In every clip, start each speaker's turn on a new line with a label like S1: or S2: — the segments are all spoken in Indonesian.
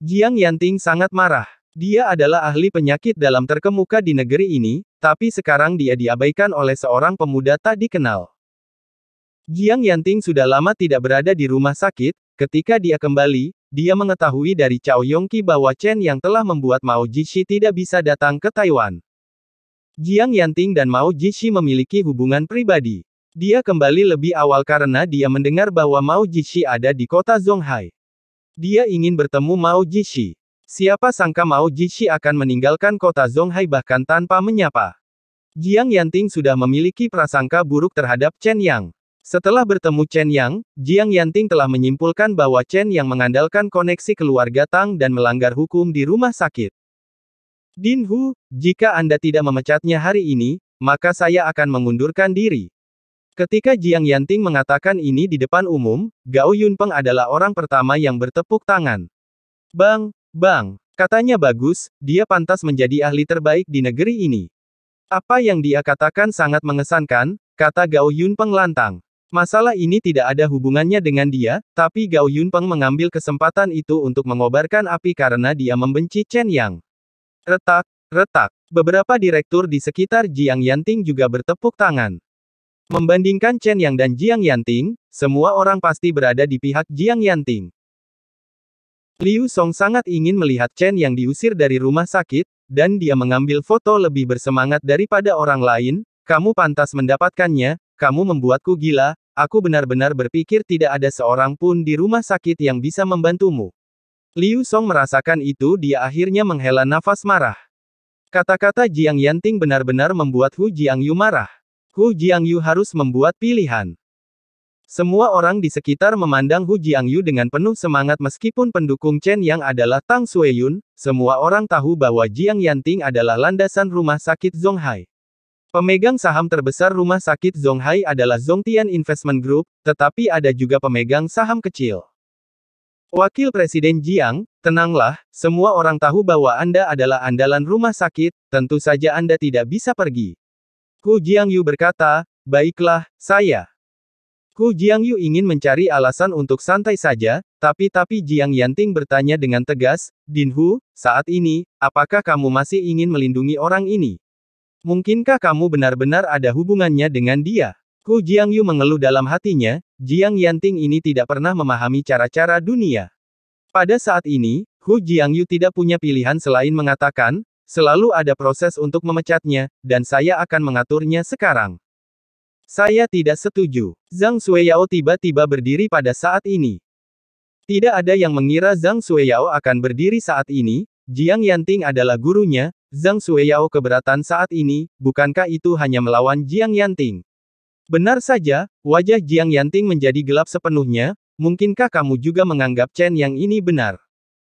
S1: Jiang Yanting sangat marah. Dia adalah ahli penyakit dalam terkemuka di negeri ini, tapi sekarang dia diabaikan oleh seorang pemuda tak dikenal. Jiang Yanting sudah lama tidak berada di rumah sakit, ketika dia kembali, dia mengetahui dari Cao Yongki bahwa Chen yang telah membuat Mao Jishi tidak bisa datang ke Taiwan. Jiang Yanting dan Mao Jishi memiliki hubungan pribadi. Dia kembali lebih awal karena dia mendengar bahwa Mao Jishi ada di kota Zhonghai. Dia ingin bertemu Mao Jishi. Siapa sangka Mao Jishi akan meninggalkan kota Zhonghai bahkan tanpa menyapa. Jiang Yanting sudah memiliki prasangka buruk terhadap Chen Yang. Setelah bertemu Chen Yang, Jiang Yanting telah menyimpulkan bahwa Chen Yang mengandalkan koneksi keluarga Tang dan melanggar hukum di rumah sakit. Din Hu, jika Anda tidak memecatnya hari ini, maka saya akan mengundurkan diri. Ketika Jiang Yanting mengatakan ini di depan umum, Gao Yunpeng adalah orang pertama yang bertepuk tangan. Bang, bang, katanya bagus, dia pantas menjadi ahli terbaik di negeri ini. Apa yang dia katakan sangat mengesankan, kata Gao Yunpeng lantang. Masalah ini tidak ada hubungannya dengan dia, tapi Gao Yunpeng mengambil kesempatan itu untuk mengobarkan api karena dia membenci Chen Yang. Retak, retak. Beberapa direktur di sekitar Jiang Yanting juga bertepuk tangan. Membandingkan Chen Yang dan Jiang Yanting, semua orang pasti berada di pihak Jiang Yanting. Liu Song sangat ingin melihat Chen yang diusir dari rumah sakit, dan dia mengambil foto lebih bersemangat daripada orang lain, kamu pantas mendapatkannya, kamu membuatku gila, aku benar-benar berpikir tidak ada seorang pun di rumah sakit yang bisa membantumu. Liu Song merasakan itu dia akhirnya menghela nafas marah. Kata-kata Jiang Yanting benar-benar membuat Hu Jiang Yu marah. Hu Jiangyu harus membuat pilihan. Semua orang di sekitar memandang Hu Jiangyu dengan penuh semangat meskipun pendukung Chen Yang adalah Tang Xueyun, semua orang tahu bahwa Jiang Yanting adalah landasan rumah sakit Zhonghai. Pemegang saham terbesar rumah sakit Zhonghai adalah Zhongtian Investment Group, tetapi ada juga pemegang saham kecil. Wakil Presiden Jiang, tenanglah, semua orang tahu bahwa Anda adalah andalan rumah sakit, tentu saja Anda tidak bisa pergi. Ku Jiang Yu berkata, baiklah, saya. Ku Jiang Yu ingin mencari alasan untuk santai saja, tapi-tapi Jiang Yanting bertanya dengan tegas, Dinhu, saat ini, apakah kamu masih ingin melindungi orang ini? Mungkinkah kamu benar-benar ada hubungannya dengan dia? Ku Jiang Yu mengeluh dalam hatinya, Jiang Yanting ini tidak pernah memahami cara-cara dunia. Pada saat ini, Hu Yu tidak punya pilihan selain mengatakan, Selalu ada proses untuk memecatnya, dan saya akan mengaturnya sekarang. Saya tidak setuju. Zhang Sueyao tiba-tiba berdiri pada saat ini. Tidak ada yang mengira Zhang Sueyao akan berdiri saat ini, Jiang Yanting adalah gurunya, Zhang Sueyao keberatan saat ini, bukankah itu hanya melawan Jiang Yanting? Benar saja, wajah Jiang Yanting menjadi gelap sepenuhnya, mungkinkah kamu juga menganggap Chen yang ini benar?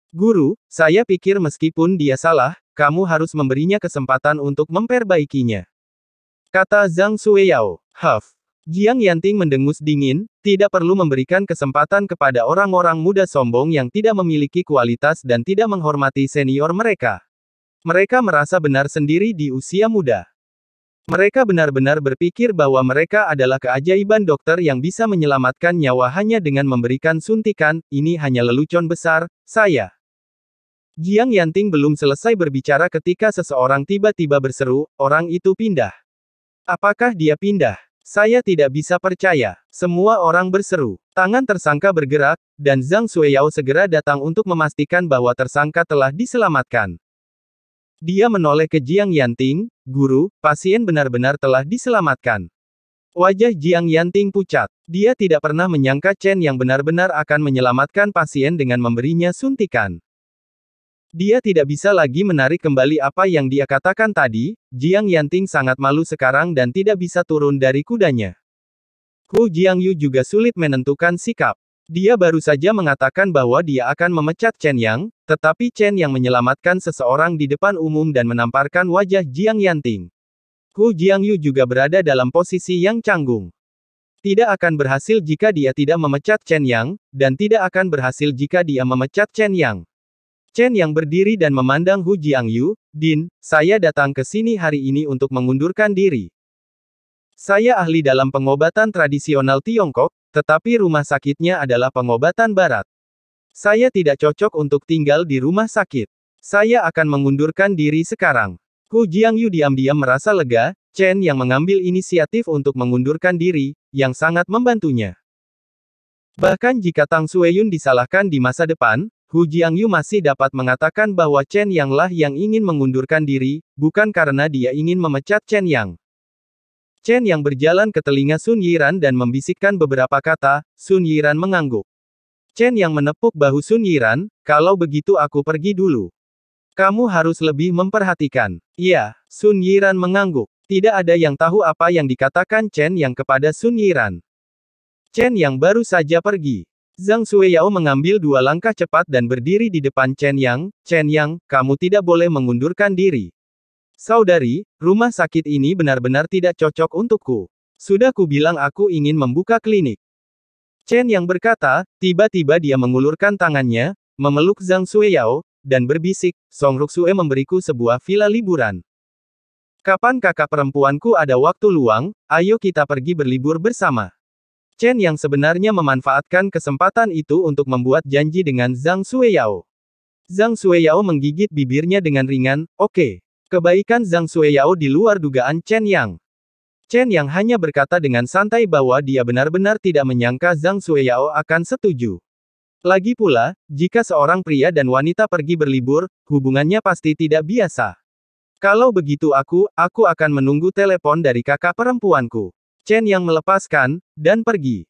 S1: Guru, saya pikir meskipun dia salah, kamu harus memberinya kesempatan untuk memperbaikinya. Kata Zhang Sueyao, Huff. Jiang Yanting mendengus dingin, tidak perlu memberikan kesempatan kepada orang-orang muda sombong yang tidak memiliki kualitas dan tidak menghormati senior mereka. Mereka merasa benar sendiri di usia muda. Mereka benar-benar berpikir bahwa mereka adalah keajaiban dokter yang bisa menyelamatkan nyawa hanya dengan memberikan suntikan, ini hanya lelucon besar, saya. Jiang Yanting belum selesai berbicara ketika seseorang tiba-tiba berseru, orang itu pindah. Apakah dia pindah? Saya tidak bisa percaya. Semua orang berseru. Tangan tersangka bergerak, dan Zhang Xueyao segera datang untuk memastikan bahwa tersangka telah diselamatkan. Dia menoleh ke Jiang Yanting, guru, pasien benar-benar telah diselamatkan. Wajah Jiang Yanting pucat. Dia tidak pernah menyangka Chen yang benar-benar akan menyelamatkan pasien dengan memberinya suntikan. Dia tidak bisa lagi menarik kembali apa yang dia katakan tadi, Jiang Yanting sangat malu sekarang dan tidak bisa turun dari kudanya. Ku Jiang Yu juga sulit menentukan sikap. Dia baru saja mengatakan bahwa dia akan memecat Chen Yang, tetapi Chen Yang menyelamatkan seseorang di depan umum dan menamparkan wajah Jiang Yanting. Ku Jiang Yu juga berada dalam posisi yang canggung. Tidak akan berhasil jika dia tidak memecat Chen Yang, dan tidak akan berhasil jika dia memecat Chen Yang. Chen yang berdiri dan memandang Hu Jiangyu, Din, saya datang ke sini hari ini untuk mengundurkan diri. Saya ahli dalam pengobatan tradisional Tiongkok, tetapi rumah sakitnya adalah pengobatan barat. Saya tidak cocok untuk tinggal di rumah sakit. Saya akan mengundurkan diri sekarang. Hu Jiangyu diam-diam merasa lega, Chen yang mengambil inisiatif untuk mengundurkan diri, yang sangat membantunya. Bahkan jika Tang Sueyun disalahkan di masa depan, Hu Jiangyu masih dapat mengatakan bahwa Chen Yang lah yang ingin mengundurkan diri, bukan karena dia ingin memecat Chen Yang. Chen Yang berjalan ke telinga Sun Yiran dan membisikkan beberapa kata, Sun Yiran mengangguk. Chen Yang menepuk bahu Sun Yiran, kalau begitu aku pergi dulu. Kamu harus lebih memperhatikan. Iya, Sun Yiran mengangguk. Tidak ada yang tahu apa yang dikatakan Chen Yang kepada Sun Yiran. Chen Yang baru saja pergi. Zhang Xueyao mengambil dua langkah cepat dan berdiri di depan Chen Yang, Chen Yang, kamu tidak boleh mengundurkan diri. Saudari, rumah sakit ini benar-benar tidak cocok untukku. Sudah ku bilang aku ingin membuka klinik. Chen Yang berkata, tiba-tiba dia mengulurkan tangannya, memeluk Zhang Xueyao, dan berbisik, Song Ruxue memberiku sebuah villa liburan. Kapan kakak perempuanku ada waktu luang, ayo kita pergi berlibur bersama. Chen yang sebenarnya memanfaatkan kesempatan itu untuk membuat janji dengan Zhang Sueyao. Zhang Sueyao menggigit bibirnya dengan ringan, oke. Okay. Kebaikan Zhang Sueyao di luar dugaan Chen Yang. Chen Yang hanya berkata dengan santai bahwa dia benar-benar tidak menyangka Zhang Sueyao akan setuju. Lagi pula, jika seorang pria dan wanita pergi berlibur, hubungannya pasti tidak biasa. Kalau begitu aku, aku akan menunggu telepon dari kakak perempuanku. Chen yang melepaskan, dan pergi.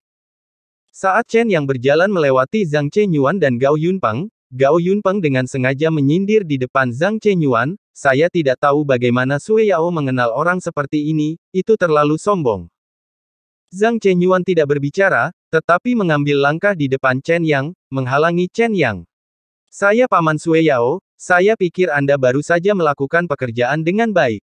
S1: Saat Chen yang berjalan melewati Zhang Chenyuan dan Gao Yunpeng, Gao Yunpeng dengan sengaja menyindir di depan Zhang Chenyuan, saya tidak tahu bagaimana Sue Yao mengenal orang seperti ini, itu terlalu sombong. Zhang Chenyuan tidak berbicara, tetapi mengambil langkah di depan Chen Yang, menghalangi Chen Yang. Saya paman Sue Yao, saya pikir Anda baru saja melakukan pekerjaan dengan baik.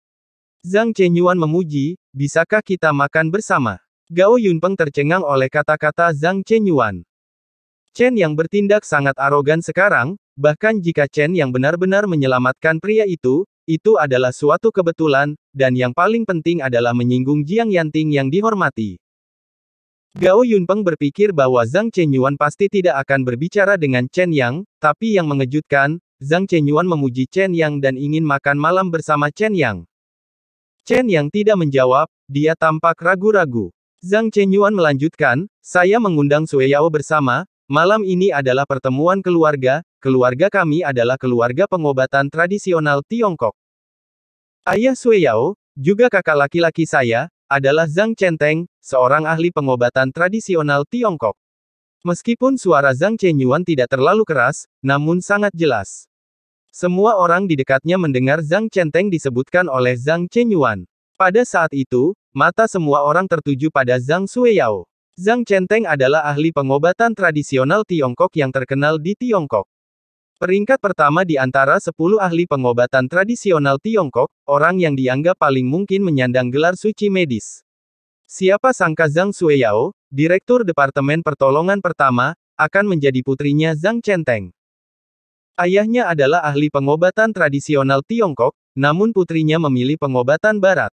S1: Zhang Chenyuan memuji, Bisakah kita makan bersama? Gao Yunpeng tercengang oleh kata-kata Zhang Chenyuan. Chen yang bertindak sangat arogan sekarang, bahkan jika Chen yang benar-benar menyelamatkan pria itu, itu adalah suatu kebetulan, dan yang paling penting adalah menyinggung Jiang Yanting yang dihormati. Gao Yunpeng berpikir bahwa Zhang Chenyuan pasti tidak akan berbicara dengan Chen Yang, tapi yang mengejutkan, Zhang Chenyuan memuji Chen Yang dan ingin makan malam bersama Chen Yang. Chen yang tidak menjawab, dia tampak ragu-ragu. Zhang Chenyuan melanjutkan, saya mengundang Sue Yao bersama, malam ini adalah pertemuan keluarga, keluarga kami adalah keluarga pengobatan tradisional Tiongkok. Ayah Sue Yao, juga kakak laki-laki saya, adalah Zhang Chenteng, seorang ahli pengobatan tradisional Tiongkok. Meskipun suara Zhang Chenyuan tidak terlalu keras, namun sangat jelas. Semua orang di dekatnya mendengar Zhang Chenteng disebutkan oleh Zhang Chenyuan. Pada saat itu, mata semua orang tertuju pada Zhang Sueyao. Zhang Chenteng adalah ahli pengobatan tradisional Tiongkok yang terkenal di Tiongkok. Peringkat pertama di antara 10 ahli pengobatan tradisional Tiongkok, orang yang dianggap paling mungkin menyandang gelar suci medis. Siapa sangka Zhang Sueyao, Direktur Departemen Pertolongan Pertama, akan menjadi putrinya Zhang Chenteng. Ayahnya adalah ahli pengobatan tradisional Tiongkok, namun putrinya memilih pengobatan barat.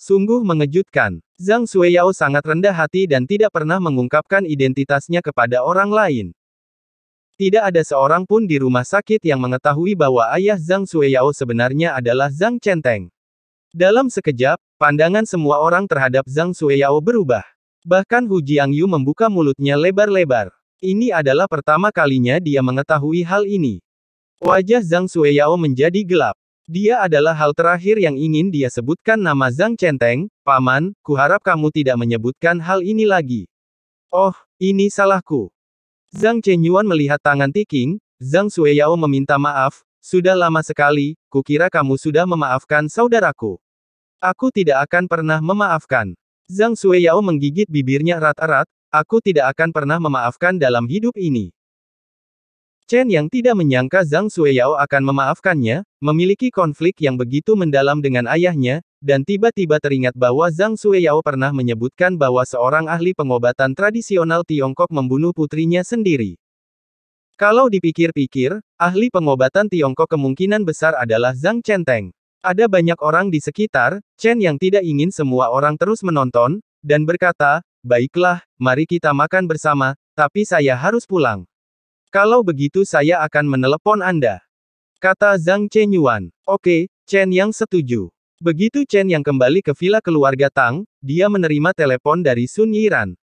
S1: Sungguh mengejutkan. Zhang Sueyao sangat rendah hati dan tidak pernah mengungkapkan identitasnya kepada orang lain. Tidak ada seorang pun di rumah sakit yang mengetahui bahwa ayah Zhang Sueyao sebenarnya adalah Zhang Chenteng. Dalam sekejap, pandangan semua orang terhadap Zhang Sueyao berubah. Bahkan Hu Jiangyu membuka mulutnya lebar-lebar. Ini adalah pertama kalinya dia mengetahui hal ini. Wajah Zhang Sueyao menjadi gelap. Dia adalah hal terakhir yang ingin dia sebutkan nama Zhang Centeng, Paman, kuharap kamu tidak menyebutkan hal ini lagi. Oh, ini salahku. Zhang Chenyuan melihat tangan Tiking, Zhang Sueyao meminta maaf, sudah lama sekali, kukira kamu sudah memaafkan saudaraku. Aku tidak akan pernah memaafkan. Zhang Sueyao menggigit bibirnya erat-erat, Aku tidak akan pernah memaafkan dalam hidup ini. Chen yang tidak menyangka Zhang Sueyao akan memaafkannya, memiliki konflik yang begitu mendalam dengan ayahnya, dan tiba-tiba teringat bahwa Zhang Sueyao pernah menyebutkan bahwa seorang ahli pengobatan tradisional Tiongkok membunuh putrinya sendiri. Kalau dipikir-pikir, ahli pengobatan Tiongkok kemungkinan besar adalah Zhang Chenteng. Ada banyak orang di sekitar, Chen yang tidak ingin semua orang terus menonton, dan berkata, Baiklah, mari kita makan bersama, tapi saya harus pulang. Kalau begitu saya akan menelepon Anda. Kata Zhang Chen Yuan. Oke, Chen yang setuju. Begitu Chen yang kembali ke villa keluarga Tang, dia menerima telepon dari Sun Yiran.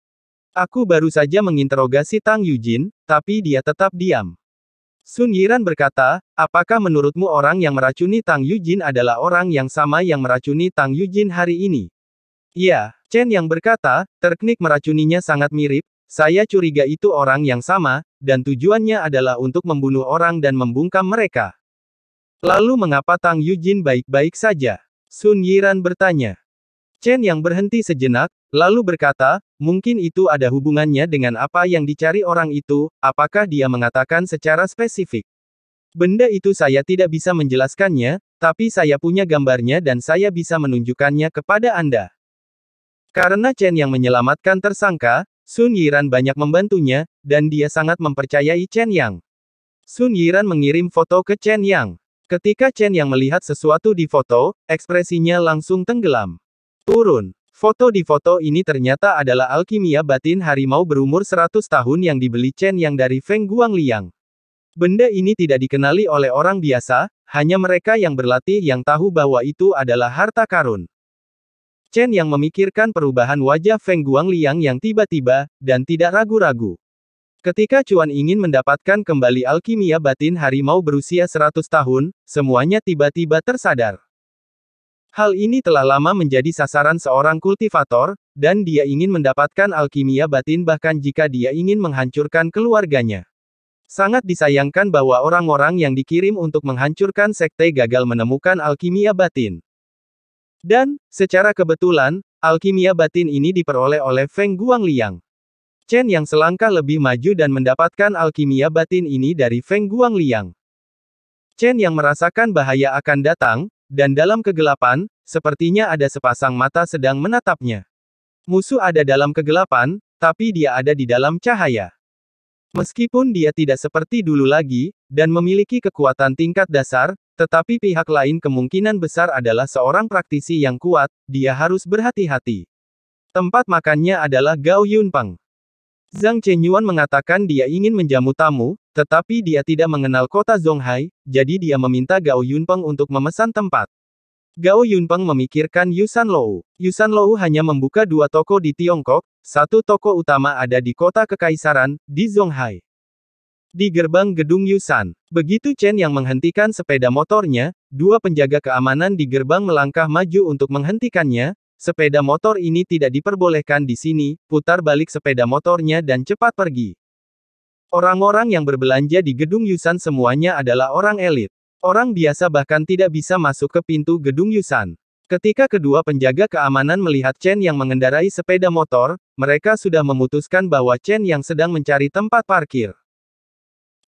S1: Aku baru saja menginterogasi Tang Yujin, tapi dia tetap diam. Sun Yiran berkata, apakah menurutmu orang yang meracuni Tang Yujin adalah orang yang sama yang meracuni Tang Yujin hari ini? Iya, Chen yang berkata, teknik meracuninya sangat mirip, saya curiga itu orang yang sama, dan tujuannya adalah untuk membunuh orang dan membungkam mereka. Lalu mengapa Tang Yujin baik-baik saja? Sun Yiran bertanya. Chen yang berhenti sejenak, lalu berkata, mungkin itu ada hubungannya dengan apa yang dicari orang itu, apakah dia mengatakan secara spesifik. Benda itu saya tidak bisa menjelaskannya, tapi saya punya gambarnya dan saya bisa menunjukkannya kepada Anda. Karena Chen yang menyelamatkan tersangka, Sun Yiran banyak membantunya, dan dia sangat mempercayai Chen Yang. Sun Yiran mengirim foto ke Chen Yang. Ketika Chen Yang melihat sesuatu di foto, ekspresinya langsung tenggelam. Turun. Foto di foto ini ternyata adalah alkimia batin harimau berumur 100 tahun yang dibeli Chen Yang dari Feng Guangliang. Benda ini tidak dikenali oleh orang biasa, hanya mereka yang berlatih yang tahu bahwa itu adalah harta karun. Chen yang memikirkan perubahan wajah Feng Guangliang yang tiba-tiba, dan tidak ragu-ragu. Ketika Cuan ingin mendapatkan kembali alkimia batin harimau berusia 100 tahun, semuanya tiba-tiba tersadar. Hal ini telah lama menjadi sasaran seorang kultivator, dan dia ingin mendapatkan alkimia batin bahkan jika dia ingin menghancurkan keluarganya. Sangat disayangkan bahwa orang-orang yang dikirim untuk menghancurkan sekte gagal menemukan alkimia batin. Dan, secara kebetulan, alkimia batin ini diperoleh oleh Feng Guangliang. Chen yang selangkah lebih maju dan mendapatkan alkimia batin ini dari Feng Guangliang. Chen yang merasakan bahaya akan datang, dan dalam kegelapan, sepertinya ada sepasang mata sedang menatapnya. Musuh ada dalam kegelapan, tapi dia ada di dalam cahaya. Meskipun dia tidak seperti dulu lagi, dan memiliki kekuatan tingkat dasar, tetapi pihak lain kemungkinan besar adalah seorang praktisi yang kuat, dia harus berhati-hati. Tempat makannya adalah Gao Yunpeng. Zhang Chenyuan mengatakan dia ingin menjamu tamu, tetapi dia tidak mengenal kota Zhonghai, jadi dia meminta Gao Yunpeng untuk memesan tempat. Gao Yunpeng memikirkan Yusan Lou. Yusan Lou hanya membuka dua toko di Tiongkok, satu toko utama ada di kota Kekaisaran, di Zhonghai. Di gerbang gedung Yusan, begitu Chen yang menghentikan sepeda motornya, dua penjaga keamanan di gerbang melangkah maju untuk menghentikannya, sepeda motor ini tidak diperbolehkan di sini, putar balik sepeda motornya dan cepat pergi. Orang-orang yang berbelanja di gedung Yusan semuanya adalah orang elit. Orang biasa bahkan tidak bisa masuk ke pintu gedung Yusan. Ketika kedua penjaga keamanan melihat Chen yang mengendarai sepeda motor, mereka sudah memutuskan bahwa Chen yang sedang mencari tempat parkir.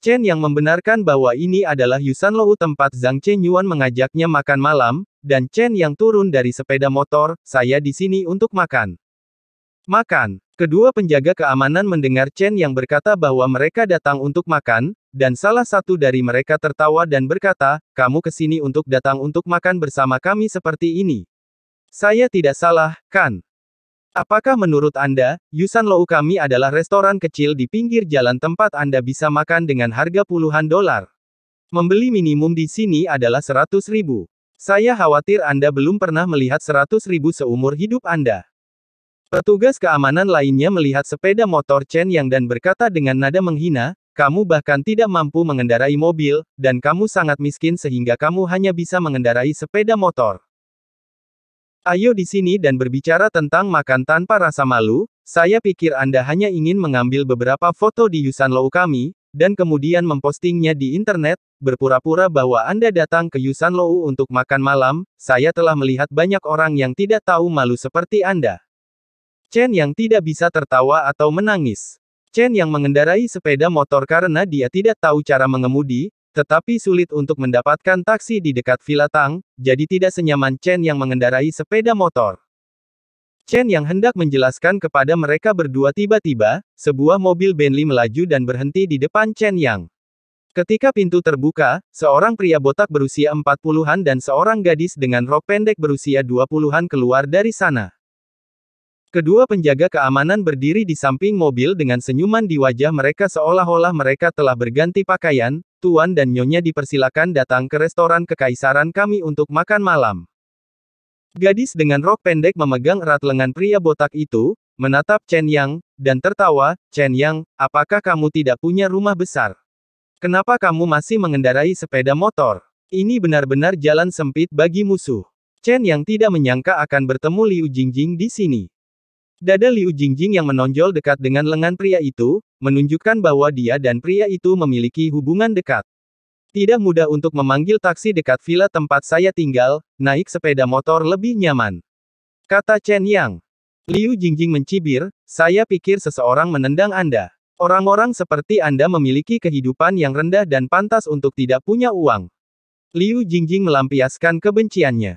S1: Chen yang membenarkan bahwa ini adalah Yusan Lou tempat Zhang Chen Yuan mengajaknya makan malam, dan Chen yang turun dari sepeda motor, saya di sini untuk makan. Makan. Kedua penjaga keamanan mendengar Chen yang berkata bahwa mereka datang untuk makan, dan salah satu dari mereka tertawa dan berkata, kamu kesini untuk datang untuk makan bersama kami seperti ini. Saya tidak salah, kan? Apakah menurut Anda, Yusan Lou kami adalah restoran kecil di pinggir jalan tempat Anda bisa makan dengan harga puluhan dolar? Membeli minimum di sini adalah 100 ribu. Saya khawatir Anda belum pernah melihat 100 ribu seumur hidup Anda. Petugas keamanan lainnya melihat sepeda motor Chen Yang dan berkata dengan nada menghina, kamu bahkan tidak mampu mengendarai mobil, dan kamu sangat miskin sehingga kamu hanya bisa mengendarai sepeda motor. Ayo di sini dan berbicara tentang makan tanpa rasa malu, saya pikir Anda hanya ingin mengambil beberapa foto di Lou kami, dan kemudian mempostingnya di internet, berpura-pura bahwa Anda datang ke Lou untuk makan malam, saya telah melihat banyak orang yang tidak tahu malu seperti Anda. Chen yang tidak bisa tertawa atau menangis. Chen yang mengendarai sepeda motor karena dia tidak tahu cara mengemudi, tetapi sulit untuk mendapatkan taksi di dekat Villa Tang, jadi tidak senyaman Chen yang mengendarai sepeda motor. Chen yang hendak menjelaskan kepada mereka berdua tiba-tiba, sebuah mobil Bentley melaju dan berhenti di depan Chen Yang. Ketika pintu terbuka, seorang pria botak berusia 40-an dan seorang gadis dengan rok pendek berusia 20-an keluar dari sana. Kedua penjaga keamanan berdiri di samping mobil dengan senyuman di wajah mereka seolah-olah mereka telah berganti pakaian, Tuan dan Nyonya dipersilakan datang ke restoran kekaisaran kami untuk makan malam. Gadis dengan rok pendek memegang erat lengan pria botak itu, menatap Chen Yang, dan tertawa, Chen Yang, apakah kamu tidak punya rumah besar? Kenapa kamu masih mengendarai sepeda motor? Ini benar-benar jalan sempit bagi musuh. Chen Yang tidak menyangka akan bertemu Liu Jingjing di sini. Dada Liu Jingjing yang menonjol dekat dengan lengan pria itu, menunjukkan bahwa dia dan pria itu memiliki hubungan dekat. Tidak mudah untuk memanggil taksi dekat villa tempat saya tinggal, naik sepeda motor lebih nyaman. Kata Chen Yang. Liu Jingjing mencibir, saya pikir seseorang menendang Anda. Orang-orang seperti Anda memiliki kehidupan yang rendah dan pantas untuk tidak punya uang. Liu Jingjing melampiaskan kebenciannya.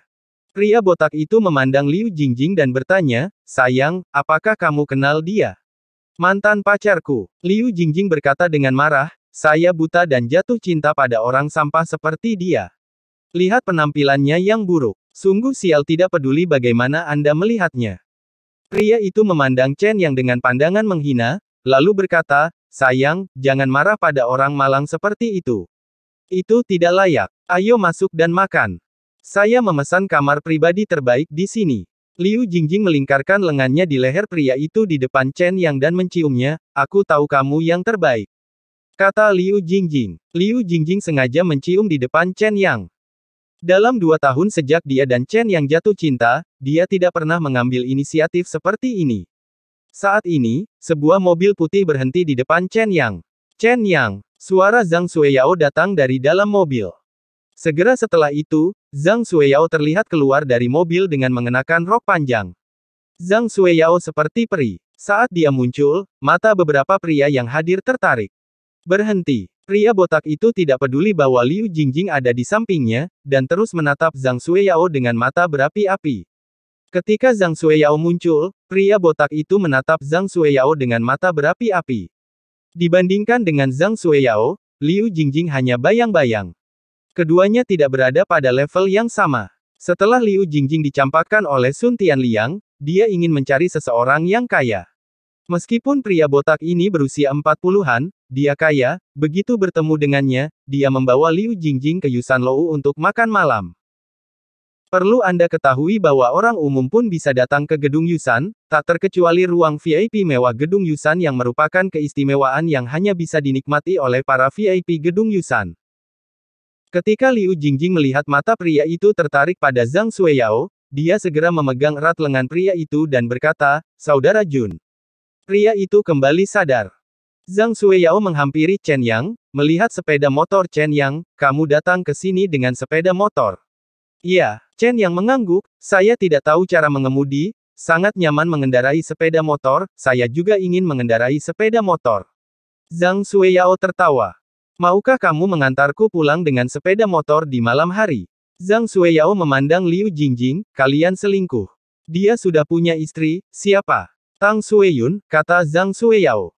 S1: Pria botak itu memandang Liu Jingjing dan bertanya, sayang, apakah kamu kenal dia? Mantan pacarku, Liu Jingjing berkata dengan marah, saya buta dan jatuh cinta pada orang sampah seperti dia. Lihat penampilannya yang buruk, sungguh sial tidak peduli bagaimana Anda melihatnya. Pria itu memandang Chen yang dengan pandangan menghina, lalu berkata, sayang, jangan marah pada orang malang seperti itu. Itu tidak layak, ayo masuk dan makan. Saya memesan kamar pribadi terbaik di sini. Liu Jingjing melingkarkan lengannya di leher pria itu di depan Chen Yang dan menciumnya, aku tahu kamu yang terbaik. Kata Liu Jingjing. Liu Jingjing sengaja mencium di depan Chen Yang. Dalam dua tahun sejak dia dan Chen Yang jatuh cinta, dia tidak pernah mengambil inisiatif seperti ini. Saat ini, sebuah mobil putih berhenti di depan Chen Yang. Chen Yang, suara Zhang Sueyao datang dari dalam mobil. Segera setelah itu, Zhang Xueyao terlihat keluar dari mobil dengan mengenakan rok panjang. Zhang Xueyao seperti peri. Saat dia muncul, mata beberapa pria yang hadir tertarik. Berhenti. Pria botak itu tidak peduli bahwa Liu Jingjing ada di sampingnya, dan terus menatap Zhang Xueyao dengan mata berapi-api. Ketika Zhang Xueyao muncul, pria botak itu menatap Zhang Xueyao dengan mata berapi-api. Dibandingkan dengan Zhang Xueyao, Liu Jingjing hanya bayang-bayang. Keduanya tidak berada pada level yang sama. Setelah Liu Jingjing dicampakkan oleh Sun Tianliang, dia ingin mencari seseorang yang kaya. Meskipun pria botak ini berusia 40-an, dia kaya, begitu bertemu dengannya, dia membawa Liu Jingjing ke Yusan Lou untuk makan malam. Perlu Anda ketahui bahwa orang umum pun bisa datang ke Gedung Yusan, tak terkecuali ruang VIP mewah Gedung Yusan yang merupakan keistimewaan yang hanya bisa dinikmati oleh para VIP Gedung Yusan. Ketika Liu Jingjing melihat mata pria itu tertarik pada Zhang Sueyao, dia segera memegang erat lengan pria itu dan berkata, Saudara Jun. Pria itu kembali sadar. Zhang Sueyao menghampiri Chen Yang, melihat sepeda motor Chen Yang, kamu datang ke sini dengan sepeda motor. Iya, Chen Yang mengangguk, saya tidak tahu cara mengemudi, sangat nyaman mengendarai sepeda motor, saya juga ingin mengendarai sepeda motor. Zhang Sueyao tertawa. Maukah kamu mengantarku pulang dengan sepeda motor di malam hari? Zhang Sueyao memandang Liu Jingjing, kalian selingkuh. Dia sudah punya istri, siapa? Tang Xueyun, kata Zhang Sueyao.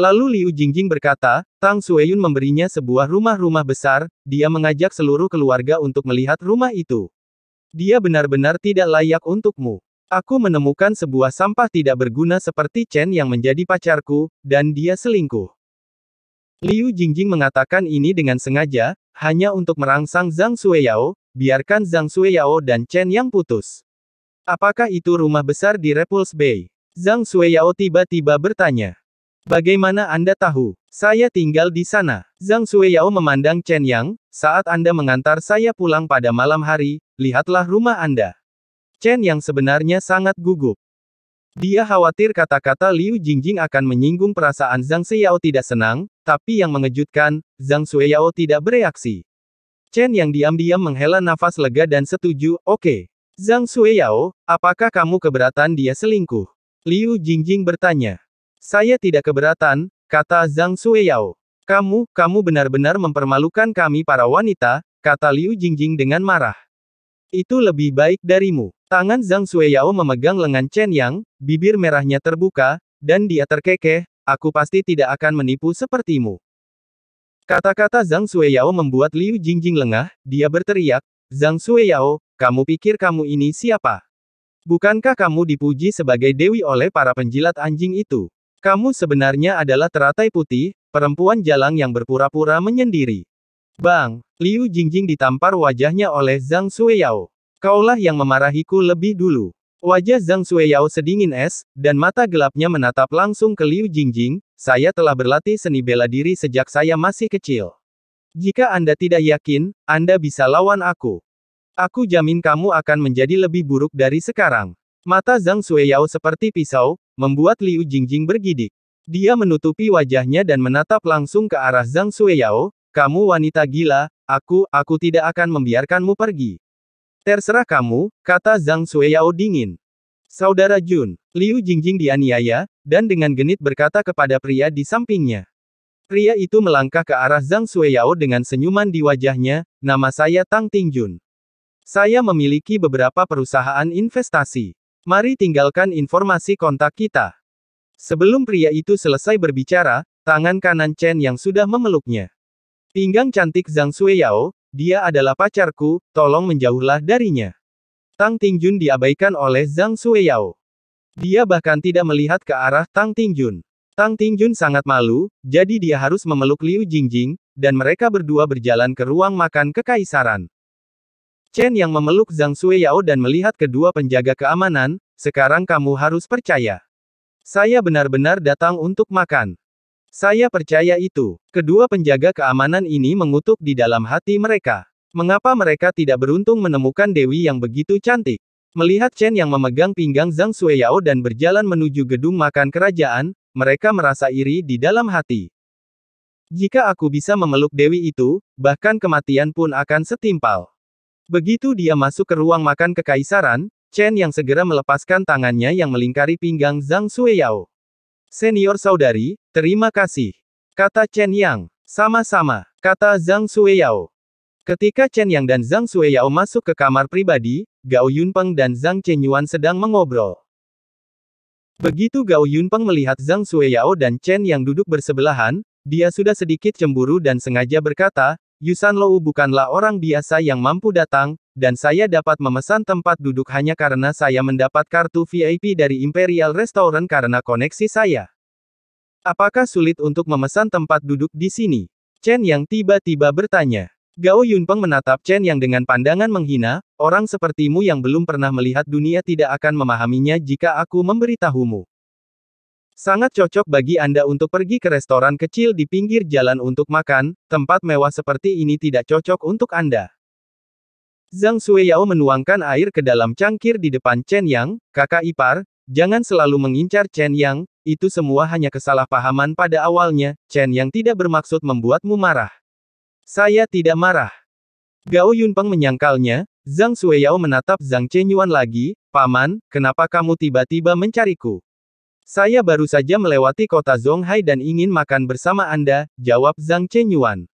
S1: Lalu Liu Jingjing berkata, Tang Xueyun memberinya sebuah rumah-rumah besar, dia mengajak seluruh keluarga untuk melihat rumah itu. Dia benar-benar tidak layak untukmu. Aku menemukan sebuah sampah tidak berguna seperti Chen yang menjadi pacarku, dan dia selingkuh. Liu Jingjing mengatakan ini dengan sengaja, hanya untuk merangsang Zhang Sueyao, biarkan Zhang Sueyao dan Chen Yang putus. Apakah itu rumah besar di Repulse Bay? Zhang Sueyao tiba-tiba bertanya. Bagaimana Anda tahu? Saya tinggal di sana. Zhang Sueyao memandang Chen Yang, saat Anda mengantar saya pulang pada malam hari, lihatlah rumah Anda. Chen Yang sebenarnya sangat gugup. Dia khawatir kata-kata Liu Jingjing akan menyinggung perasaan Zhang Xiao tidak senang, tapi yang mengejutkan, Zhang Seyao tidak bereaksi. Chen yang diam-diam menghela nafas lega dan setuju, oke. Okay. Zhang Seyao, apakah kamu keberatan dia selingkuh? Liu Jingjing bertanya. Saya tidak keberatan, kata Zhang Seyao. Kamu, kamu benar-benar mempermalukan kami para wanita, kata Liu Jingjing dengan marah. Itu lebih baik darimu. Tangan Zhang Sueyao memegang lengan Chen Yang, bibir merahnya terbuka, dan dia terkekeh, aku pasti tidak akan menipu sepertimu. Kata-kata Zhang Sueyao membuat Liu Jingjing lengah, dia berteriak, Zhang Sueyao, kamu pikir kamu ini siapa? Bukankah kamu dipuji sebagai dewi oleh para penjilat anjing itu? Kamu sebenarnya adalah teratai putih, perempuan jalang yang berpura-pura menyendiri. Bang, Liu Jingjing ditampar wajahnya oleh Zhang Sueyao. Kaulah yang memarahiku lebih dulu. Wajah Zhang Xueyao sedingin es, dan mata gelapnya menatap langsung ke Liu Jingjing, saya telah berlatih seni bela diri sejak saya masih kecil. Jika Anda tidak yakin, Anda bisa lawan aku. Aku jamin kamu akan menjadi lebih buruk dari sekarang. Mata Zhang Xueyao seperti pisau, membuat Liu Jingjing bergidik. Dia menutupi wajahnya dan menatap langsung ke arah Zhang Xueyao, kamu wanita gila, aku, aku tidak akan membiarkanmu pergi. Terserah kamu, kata Zhang Sueyao dingin. Saudara Jun, Liu Jingjing dianiaya, dan dengan genit berkata kepada pria di sampingnya. Pria itu melangkah ke arah Zhang Sueyao dengan senyuman di wajahnya, nama saya Tang Tingjun. Saya memiliki beberapa perusahaan investasi. Mari tinggalkan informasi kontak kita. Sebelum pria itu selesai berbicara, tangan kanan Chen yang sudah memeluknya. Pinggang cantik Zhang Sueyao, dia adalah pacarku, tolong menjauhlah darinya. Tang Tingjun diabaikan oleh Zhang Sueyao. Dia bahkan tidak melihat ke arah Tang Tingjun. Tang Tingjun sangat malu, jadi dia harus memeluk Liu Jingjing, dan mereka berdua berjalan ke ruang makan kekaisaran. Chen yang memeluk Zhang Sueyao dan melihat kedua penjaga keamanan, sekarang kamu harus percaya. Saya benar-benar datang untuk makan. Saya percaya itu. Kedua penjaga keamanan ini mengutuk di dalam hati mereka. Mengapa mereka tidak beruntung menemukan Dewi yang begitu cantik? Melihat Chen yang memegang pinggang Zhang Xueyao dan berjalan menuju gedung makan kerajaan, mereka merasa iri di dalam hati. Jika aku bisa memeluk Dewi itu, bahkan kematian pun akan setimpal. Begitu dia masuk ke ruang makan kekaisaran, Chen yang segera melepaskan tangannya yang melingkari pinggang Zhang Xueyao. Senior saudari, terima kasih. Kata Chen Yang. Sama-sama, kata Zhang Sueyao. Ketika Chen Yang dan Zhang Sueyao masuk ke kamar pribadi, Gao Yunpeng dan Zhang Chenyuan sedang mengobrol. Begitu Gao Yunpeng melihat Zhang Sueyao dan Chen Yang duduk bersebelahan, dia sudah sedikit cemburu dan sengaja berkata, Yusan Lou bukanlah orang biasa yang mampu datang, dan saya dapat memesan tempat duduk hanya karena saya mendapat kartu VIP dari Imperial Restaurant karena koneksi saya. Apakah sulit untuk memesan tempat duduk di sini? Chen yang tiba-tiba bertanya. Gao Yunpeng menatap Chen yang dengan pandangan menghina, orang sepertimu yang belum pernah melihat dunia tidak akan memahaminya jika aku memberitahumu. Sangat cocok bagi Anda untuk pergi ke restoran kecil di pinggir jalan untuk makan, tempat mewah seperti ini tidak cocok untuk Anda. Zhang Xueyao menuangkan air ke dalam cangkir di depan Chen Yang, kakak ipar, jangan selalu mengincar Chen Yang, itu semua hanya kesalahpahaman pada awalnya, Chen Yang tidak bermaksud membuatmu marah. Saya tidak marah. Gao Yunpeng menyangkalnya, Zhang Xueyao menatap Zhang Chenyuan lagi, Paman, kenapa kamu tiba-tiba mencariku? Saya baru saja melewati kota Zhonghai dan ingin makan bersama Anda, jawab Zhang Chenyuan.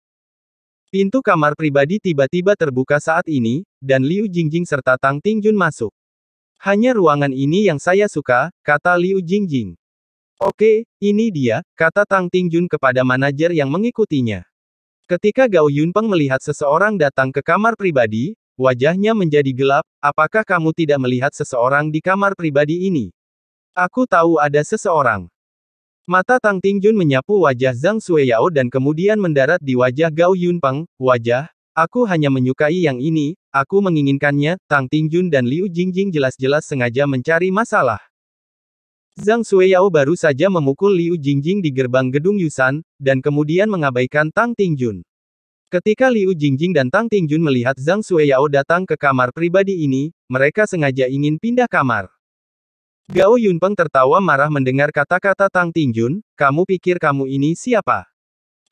S1: Pintu kamar pribadi tiba-tiba terbuka saat ini, dan Liu Jingjing serta Tang Tingjun masuk. Hanya ruangan ini yang saya suka, kata Liu Jingjing. Oke, ini dia, kata Tang Tingjun kepada manajer yang mengikutinya. Ketika Gao Yunpeng melihat seseorang datang ke kamar pribadi, wajahnya menjadi gelap, apakah kamu tidak melihat seseorang di kamar pribadi ini? Aku tahu ada seseorang. Mata Tang Tingjun menyapu wajah Zhang Xueyao dan kemudian mendarat di wajah Gao Yunpeng, wajah, aku hanya menyukai yang ini, aku menginginkannya, Tang Tingjun dan Liu Jingjing jelas-jelas sengaja mencari masalah. Zhang Xueyao baru saja memukul Liu Jingjing di gerbang gedung Yusan, dan kemudian mengabaikan Tang Tingjun. Ketika Liu Jingjing dan Tang Tingjun melihat Zhang Xueyao datang ke kamar pribadi ini, mereka sengaja ingin pindah kamar. Gao Yunpeng tertawa marah mendengar kata-kata Tang Tingjun, kamu pikir kamu ini siapa?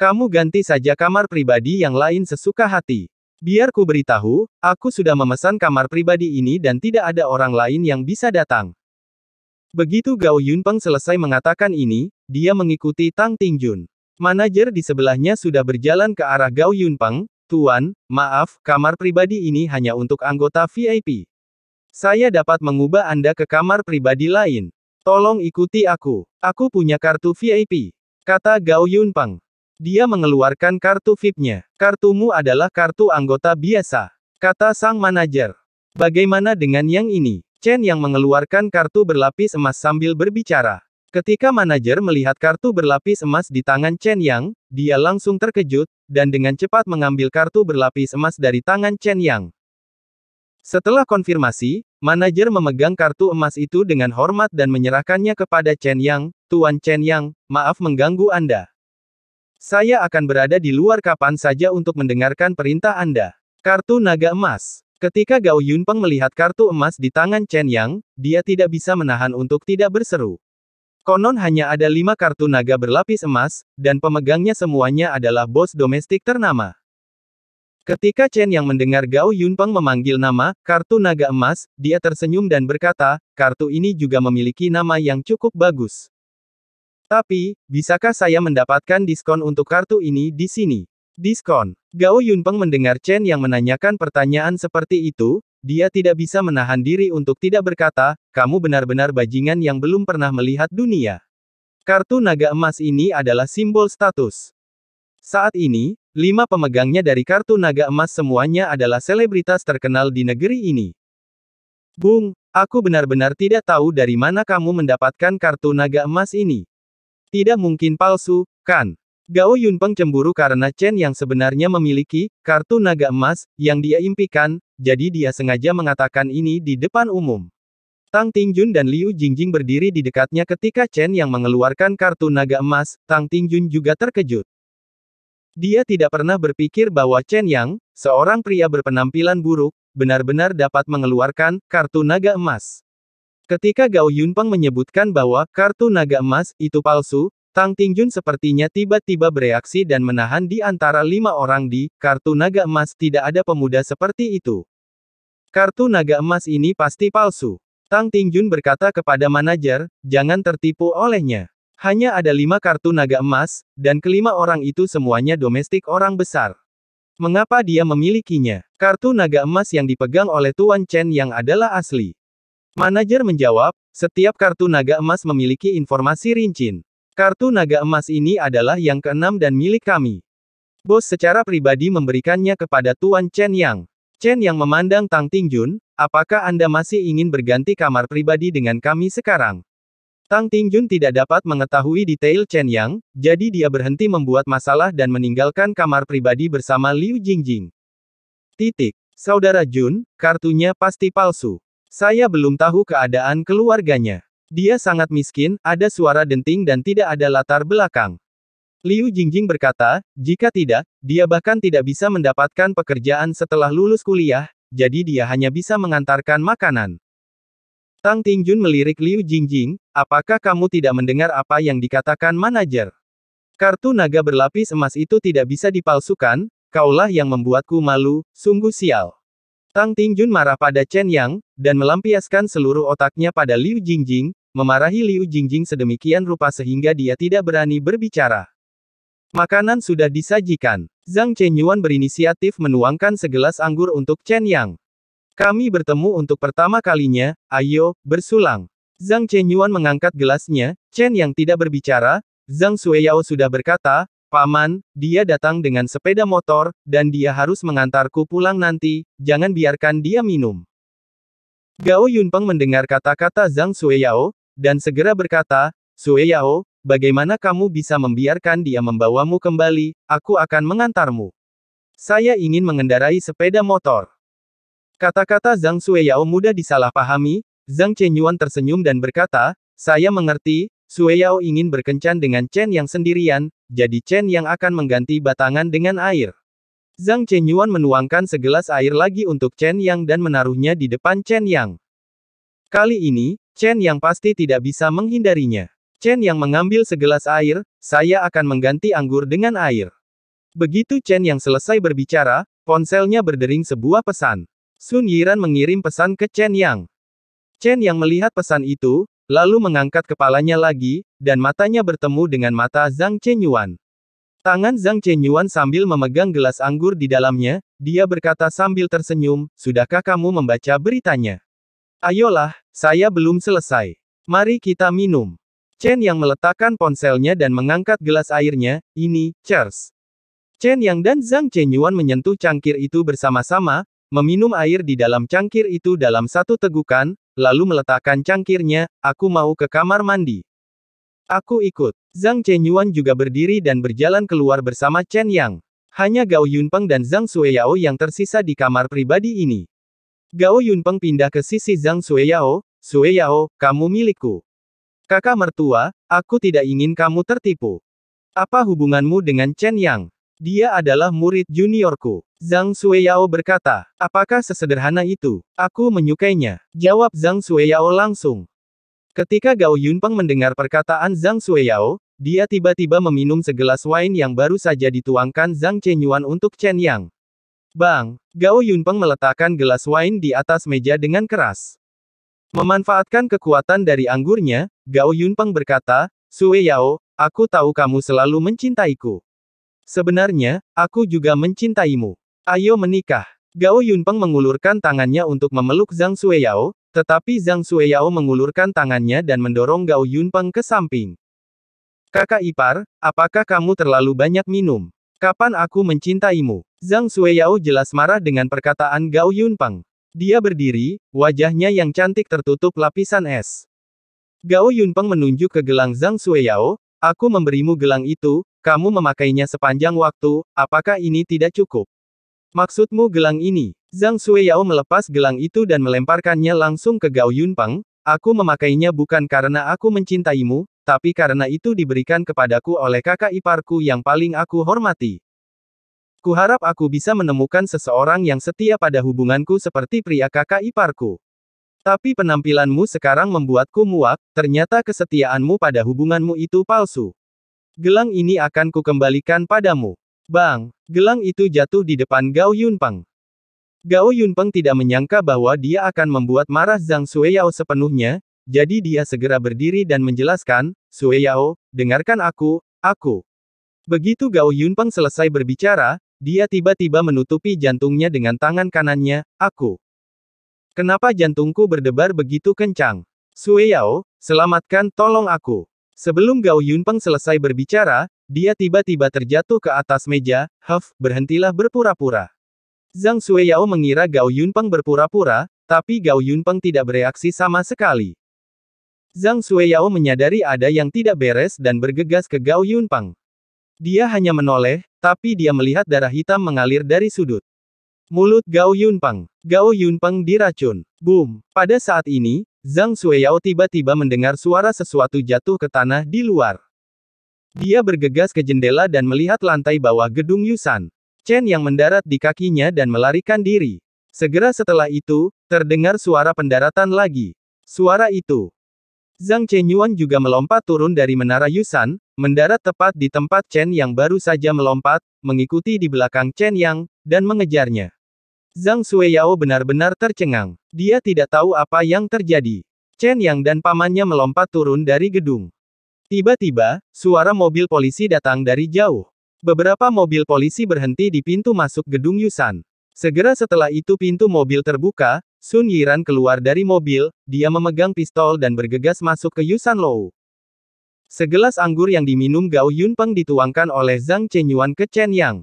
S1: Kamu ganti saja kamar pribadi yang lain sesuka hati. Biar ku beritahu, aku sudah memesan kamar pribadi ini dan tidak ada orang lain yang bisa datang. Begitu Gao Yunpeng selesai mengatakan ini, dia mengikuti Tang Tingjun. Manajer di sebelahnya sudah berjalan ke arah Gao Yunpeng, Tuan, maaf, kamar pribadi ini hanya untuk anggota VIP. Saya dapat mengubah Anda ke kamar pribadi lain. Tolong ikuti aku. Aku punya kartu VIP. Kata Gao Yunpeng. Dia mengeluarkan kartu VIP-nya. Kartumu adalah kartu anggota biasa. Kata sang manajer. Bagaimana dengan yang ini? Chen yang mengeluarkan kartu berlapis emas sambil berbicara. Ketika manajer melihat kartu berlapis emas di tangan Chen Yang, dia langsung terkejut, dan dengan cepat mengambil kartu berlapis emas dari tangan Chen Yang. Setelah konfirmasi, manajer memegang kartu emas itu dengan hormat dan menyerahkannya kepada Chen Yang, Tuan Chen Yang, maaf mengganggu Anda. Saya akan berada di luar kapan saja untuk mendengarkan perintah Anda. Kartu naga emas. Ketika Gao Yunpeng melihat kartu emas di tangan Chen Yang, dia tidak bisa menahan untuk tidak berseru. Konon hanya ada lima kartu naga berlapis emas, dan pemegangnya semuanya adalah bos domestik ternama. Ketika Chen yang mendengar Gao Yunpeng memanggil nama, kartu naga emas, dia tersenyum dan berkata, kartu ini juga memiliki nama yang cukup bagus. Tapi, bisakah saya mendapatkan diskon untuk kartu ini di sini? Diskon. Gao Yunpeng mendengar Chen yang menanyakan pertanyaan seperti itu, dia tidak bisa menahan diri untuk tidak berkata, kamu benar-benar bajingan yang belum pernah melihat dunia. Kartu naga emas ini adalah simbol status. Saat ini, lima pemegangnya dari kartu naga emas semuanya adalah selebritas terkenal di negeri ini. Bung, aku benar-benar tidak tahu dari mana kamu mendapatkan kartu naga emas ini. Tidak mungkin palsu, kan? Gao Yunpeng cemburu karena Chen yang sebenarnya memiliki kartu naga emas yang dia impikan, jadi dia sengaja mengatakan ini di depan umum. Tang Tingjun dan Liu Jingjing berdiri di dekatnya ketika Chen yang mengeluarkan kartu naga emas, Tang Tingjun juga terkejut. Dia tidak pernah berpikir bahwa Chen Yang, seorang pria berpenampilan buruk, benar-benar dapat mengeluarkan kartu naga emas. Ketika Gao Yunpeng menyebutkan bahwa kartu naga emas itu palsu, Tang Tingjun sepertinya tiba-tiba bereaksi dan menahan di antara lima orang di kartu naga emas tidak ada pemuda seperti itu. Kartu naga emas ini pasti palsu. Tang Tingjun berkata kepada manajer, jangan tertipu olehnya. Hanya ada lima kartu naga emas, dan kelima orang itu semuanya domestik orang besar. Mengapa dia memilikinya? Kartu naga emas yang dipegang oleh Tuan Chen yang adalah asli. Manajer menjawab, setiap kartu naga emas memiliki informasi rincin. Kartu naga emas ini adalah yang keenam dan milik kami. Bos secara pribadi memberikannya kepada Tuan Chen Yang. Chen Yang memandang Tang Tingjun, apakah Anda masih ingin berganti kamar pribadi dengan kami sekarang? Tang Tingjun tidak dapat mengetahui detail Chen Yang, jadi dia berhenti membuat masalah dan meninggalkan kamar pribadi bersama Liu Jingjing. Titik. Saudara Jun, kartunya pasti palsu. Saya belum tahu keadaan keluarganya. Dia sangat miskin, ada suara denting dan tidak ada latar belakang. Liu Jingjing berkata, jika tidak, dia bahkan tidak bisa mendapatkan pekerjaan setelah lulus kuliah, jadi dia hanya bisa mengantarkan makanan. Tang Tingjun melirik Liu Jingjing, apakah kamu tidak mendengar apa yang dikatakan manajer? Kartu naga berlapis emas itu tidak bisa dipalsukan, kaulah yang membuatku malu, sungguh sial. Tang Tingjun marah pada Chen Yang, dan melampiaskan seluruh otaknya pada Liu Jingjing, memarahi Liu Jingjing sedemikian rupa sehingga dia tidak berani berbicara. Makanan sudah disajikan. Zhang Chenyuan berinisiatif menuangkan segelas anggur untuk Chen Yang. Kami bertemu untuk pertama kalinya, ayo, bersulang. Zhang Chenyuan mengangkat gelasnya, Chen yang tidak berbicara, Zhang Sueyao sudah berkata, Paman, dia datang dengan sepeda motor, dan dia harus mengantarku pulang nanti, jangan biarkan dia minum. Gao Yunpeng mendengar kata-kata Zhang Sueyao, dan segera berkata, Sueyao, bagaimana kamu bisa membiarkan dia membawamu kembali, aku akan mengantarmu. Saya ingin mengendarai sepeda motor. Kata-kata Zhang Sueyao mudah disalahpahami, Zhang Chenyuan tersenyum dan berkata, saya mengerti, Sueyao ingin berkencan dengan Chen yang sendirian, jadi Chen yang akan mengganti batangan dengan air. Zhang Chenyuan menuangkan segelas air lagi untuk Chen Yang dan menaruhnya di depan Chen Yang. Kali ini, Chen Yang pasti tidak bisa menghindarinya. Chen Yang mengambil segelas air, saya akan mengganti anggur dengan air. Begitu Chen Yang selesai berbicara, ponselnya berdering sebuah pesan. Sun Yiran mengirim pesan ke Chen Yang. Chen Yang melihat pesan itu, lalu mengangkat kepalanya lagi, dan matanya bertemu dengan mata Zhang Chenyuan. Tangan Zhang Chenyuan sambil memegang gelas anggur di dalamnya, dia berkata sambil tersenyum, Sudahkah kamu membaca beritanya? Ayolah, saya belum selesai. Mari kita minum. Chen yang meletakkan ponselnya dan mengangkat gelas airnya, ini, cheers. Chen yang dan Zhang Chenyuan menyentuh cangkir itu bersama-sama, Meminum air di dalam cangkir itu dalam satu tegukan, lalu meletakkan cangkirnya, aku mau ke kamar mandi. Aku ikut. Zhang Chenyuan juga berdiri dan berjalan keluar bersama Chen Yang. Hanya Gao Yunpeng dan Zhang Sueyao yang tersisa di kamar pribadi ini. Gao Yunpeng pindah ke sisi Zhang Sueyao, Sueyao, kamu milikku. Kakak mertua, aku tidak ingin kamu tertipu. Apa hubunganmu dengan Chen Yang? Dia adalah murid juniorku. Zhang Sueyao berkata, apakah sesederhana itu? Aku menyukainya. Jawab Zhang Sueyao langsung. Ketika Gao Yunpeng mendengar perkataan Zhang Sueyao, dia tiba-tiba meminum segelas wine yang baru saja dituangkan Zhang Chenyuan untuk Chen Yang. Bang, Gao Yunpeng meletakkan gelas wine di atas meja dengan keras. Memanfaatkan kekuatan dari anggurnya, Gao Yunpeng berkata, Sueyao, aku tahu kamu selalu mencintaiku. Sebenarnya, aku juga mencintaimu. Ayo menikah. Gao Yunpeng mengulurkan tangannya untuk memeluk Zhang Sueyao, tetapi Zhang Sueyao mengulurkan tangannya dan mendorong Gao Yunpeng ke samping. Kakak ipar, apakah kamu terlalu banyak minum? Kapan aku mencintaimu? Zhang Sueyao jelas marah dengan perkataan Gao Yunpeng. Dia berdiri, wajahnya yang cantik tertutup lapisan es. Gao Yunpeng menunjuk ke gelang Zhang Sueyao, aku memberimu gelang itu, kamu memakainya sepanjang waktu, apakah ini tidak cukup? Maksudmu gelang ini? Zhang Xueyao melepas gelang itu dan melemparkannya langsung ke Gao Yunpeng, aku memakainya bukan karena aku mencintaimu, tapi karena itu diberikan kepadaku oleh kakak iparku yang paling aku hormati. Kuharap aku bisa menemukan seseorang yang setia pada hubunganku seperti pria kakak iparku. Tapi penampilanmu sekarang membuatku muak, ternyata kesetiaanmu pada hubunganmu itu palsu. Gelang ini akan kukembalikan padamu. Bang, gelang itu jatuh di depan Gao Yunpeng. Gao Yunpeng tidak menyangka bahwa dia akan membuat marah Zhang Sueyao sepenuhnya, jadi dia segera berdiri dan menjelaskan, Sueyao, dengarkan aku, aku. Begitu Gao Yunpeng selesai berbicara, dia tiba-tiba menutupi jantungnya dengan tangan kanannya, aku. Kenapa jantungku berdebar begitu kencang? Sueyao, selamatkan, tolong aku. Sebelum Gao Yunpeng selesai berbicara, dia tiba-tiba terjatuh ke atas meja, Huff, berhentilah berpura-pura. Zhang Xueyao mengira Gao Yunpeng berpura-pura, tapi Gao Yunpeng tidak bereaksi sama sekali. Zhang Xueyao menyadari ada yang tidak beres dan bergegas ke Gao Yunpeng. Dia hanya menoleh, tapi dia melihat darah hitam mengalir dari sudut. Mulut Gao Yunpeng. Gao Yunpeng diracun. Boom. Pada saat ini, Zhang Xueyao tiba-tiba mendengar suara sesuatu jatuh ke tanah di luar. Dia bergegas ke jendela dan melihat lantai bawah gedung Yusan. Chen yang mendarat di kakinya dan melarikan diri. Segera setelah itu, terdengar suara pendaratan lagi. Suara itu. Zhang Chenyuan juga melompat turun dari menara Yusan, mendarat tepat di tempat Chen yang baru saja melompat, mengikuti di belakang Chen Yang, dan mengejarnya. Zhang Xueyao benar-benar tercengang. Dia tidak tahu apa yang terjadi. Chen Yang dan pamannya melompat turun dari gedung. Tiba-tiba, suara mobil polisi datang dari jauh. Beberapa mobil polisi berhenti di pintu masuk gedung Yusan. Segera setelah itu pintu mobil terbuka, Sun Yiran keluar dari mobil, dia memegang pistol dan bergegas masuk ke Yusan Lou. Segelas anggur yang diminum Gao Yunpeng dituangkan oleh Zhang Chenyuan ke Chen Yang.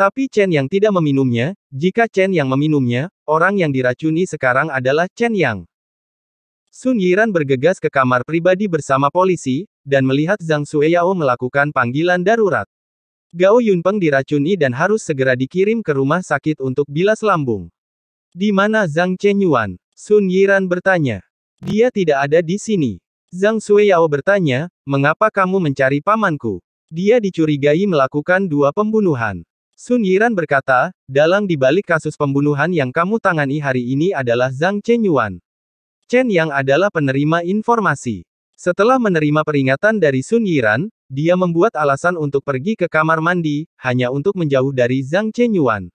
S1: Tapi Chen yang tidak meminumnya, jika Chen yang meminumnya, orang yang diracuni sekarang adalah Chen Yang. Sun Yiran bergegas ke kamar pribadi bersama polisi, dan melihat Zhang Sueyao melakukan panggilan darurat. Gao Yunpeng diracuni dan harus segera dikirim ke rumah sakit untuk bilas lambung. Di mana Zhang Chenyuan? Sun Yiran bertanya. Dia tidak ada di sini. Zhang Sueyao bertanya, mengapa kamu mencari pamanku? Dia dicurigai melakukan dua pembunuhan. Sun Yiran berkata, dalang dibalik kasus pembunuhan yang kamu tangani hari ini adalah Zhang Chen Yuan. Chen Yang adalah penerima informasi. Setelah menerima peringatan dari Sun Yiran, dia membuat alasan untuk pergi ke kamar mandi, hanya untuk menjauh dari Zhang Chen Yuan.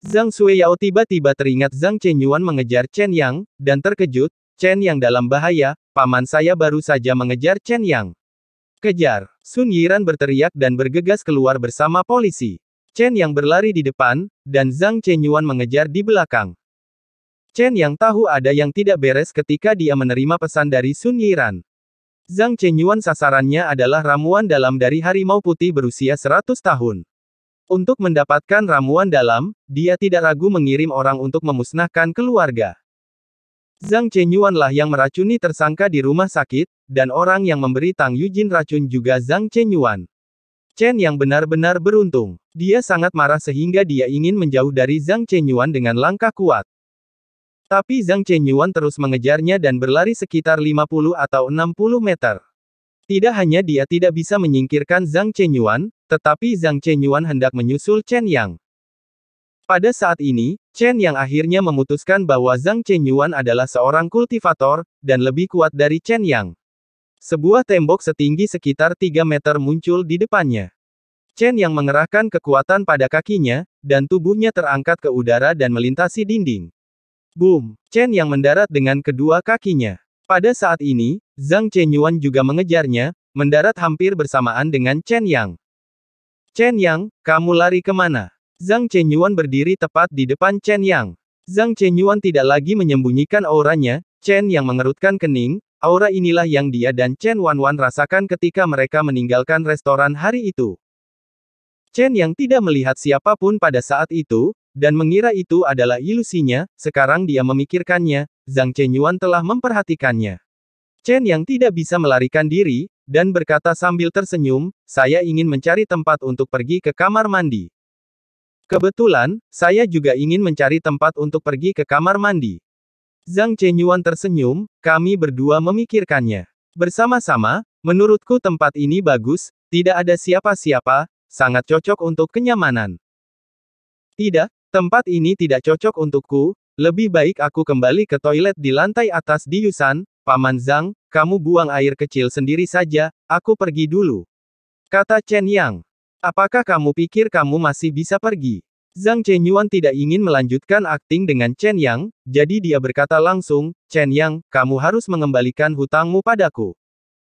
S1: Zhang Yao tiba-tiba teringat Zhang Chen Yuan mengejar Chen Yang, dan terkejut, Chen Yang dalam bahaya, paman saya baru saja mengejar Chen Yang. Kejar! Sun Yiran berteriak dan bergegas keluar bersama polisi. Chen yang berlari di depan, dan Zhang Chenyuan mengejar di belakang. Chen yang tahu ada yang tidak beres ketika dia menerima pesan dari Sun Yiran. Zhang Chenyuan sasarannya adalah ramuan dalam dari harimau putih berusia 100 tahun. Untuk mendapatkan ramuan dalam, dia tidak ragu mengirim orang untuk memusnahkan keluarga. Zhang lah yang meracuni tersangka di rumah sakit, dan orang yang memberi Tang Yujin racun juga Zhang Chenyuan. Chen yang benar-benar beruntung. Dia sangat marah sehingga dia ingin menjauh dari Zhang Chenyuan dengan langkah kuat. Tapi Zhang Chenyuan terus mengejarnya dan berlari sekitar 50 atau 60 meter. Tidak hanya dia tidak bisa menyingkirkan Zhang Chenyuan, tetapi Zhang Chenyuan hendak menyusul Chen Yang. Pada saat ini, Chen Yang akhirnya memutuskan bahwa Zhang Chenyuan adalah seorang kultivator, dan lebih kuat dari Chen Yang. Sebuah tembok setinggi sekitar 3 meter muncul di depannya. Chen yang mengerahkan kekuatan pada kakinya, dan tubuhnya terangkat ke udara dan melintasi dinding. Boom! Chen yang mendarat dengan kedua kakinya. Pada saat ini, Zhang Chenyuan juga mengejarnya, mendarat hampir bersamaan dengan Chen Yang. Chen Yang, kamu lari kemana? Zhang Chenyuan berdiri tepat di depan Chen Yang. Zhang Chenyuan tidak lagi menyembunyikan auranya, Chen Yang mengerutkan kening, aura inilah yang dia dan Chen Wanwan rasakan ketika mereka meninggalkan restoran hari itu. Chen yang tidak melihat siapapun pada saat itu, dan mengira itu adalah ilusinya, sekarang dia memikirkannya, Zhang Chenyuan telah memperhatikannya. Chen yang tidak bisa melarikan diri, dan berkata sambil tersenyum, saya ingin mencari tempat untuk pergi ke kamar mandi. Kebetulan, saya juga ingin mencari tempat untuk pergi ke kamar mandi. Zhang Chenyuan tersenyum, kami berdua memikirkannya. Bersama-sama, menurutku tempat ini bagus, tidak ada siapa-siapa, sangat cocok untuk kenyamanan. Tidak, tempat ini tidak cocok untukku, lebih baik aku kembali ke toilet di lantai atas di Yusan, Paman Zhang, kamu buang air kecil sendiri saja, aku pergi dulu. Kata Chen Yang. Apakah kamu pikir kamu masih bisa pergi? Zhang Chenyuan tidak ingin melanjutkan akting dengan Chen Yang, jadi dia berkata langsung, Chen Yang, kamu harus mengembalikan hutangmu padaku.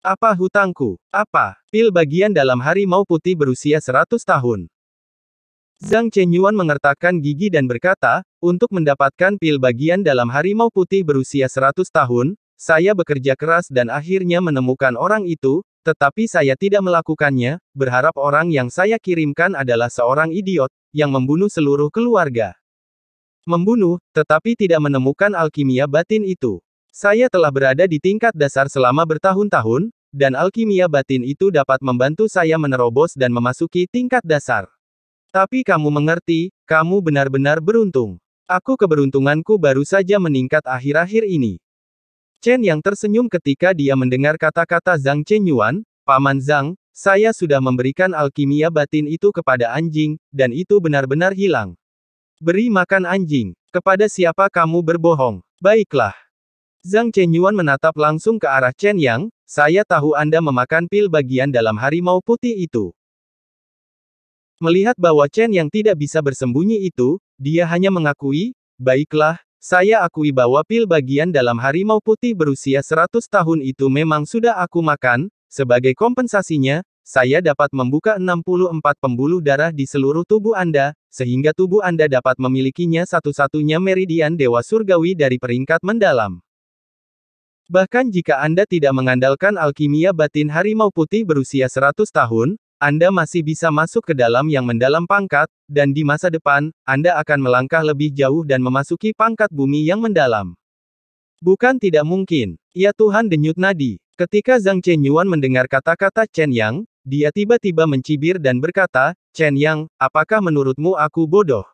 S1: Apa hutangku? Apa? Pil bagian dalam harimau putih berusia 100 tahun. Zhang Chenyuan mengertakkan gigi dan berkata, untuk mendapatkan pil bagian dalam harimau putih berusia 100 tahun, saya bekerja keras dan akhirnya menemukan orang itu, tetapi saya tidak melakukannya, berharap orang yang saya kirimkan adalah seorang idiot, yang membunuh seluruh keluarga. Membunuh, tetapi tidak menemukan alkimia batin itu. Saya telah berada di tingkat dasar selama bertahun-tahun, dan alkimia batin itu dapat membantu saya menerobos dan memasuki tingkat dasar. Tapi kamu mengerti, kamu benar-benar beruntung. Aku keberuntunganku baru saja meningkat akhir-akhir ini. Chen yang tersenyum ketika dia mendengar kata-kata Zhang Chen Yuan, Paman Zhang, saya sudah memberikan alkimia batin itu kepada anjing, dan itu benar-benar hilang. Beri makan anjing. Kepada siapa kamu berbohong? Baiklah. Zhang Chenyuan menatap langsung ke arah Chen Yang, saya tahu Anda memakan pil bagian dalam harimau putih itu. Melihat bahwa Chen Yang tidak bisa bersembunyi itu, dia hanya mengakui, baiklah, saya akui bahwa pil bagian dalam harimau putih berusia 100 tahun itu memang sudah aku makan, sebagai kompensasinya, saya dapat membuka 64 pembuluh darah di seluruh tubuh Anda, sehingga tubuh Anda dapat memilikinya satu-satunya meridian dewa surgawi dari peringkat mendalam. Bahkan jika Anda tidak mengandalkan alkimia batin harimau putih berusia 100 tahun, Anda masih bisa masuk ke dalam yang mendalam pangkat, dan di masa depan, Anda akan melangkah lebih jauh dan memasuki pangkat bumi yang mendalam. Bukan tidak mungkin. Ya Tuhan denyut nadi. Ketika Zhang Chen Yuan mendengar kata-kata Chen Yang, dia tiba-tiba mencibir dan berkata, Chen Yang, apakah menurutmu aku bodoh?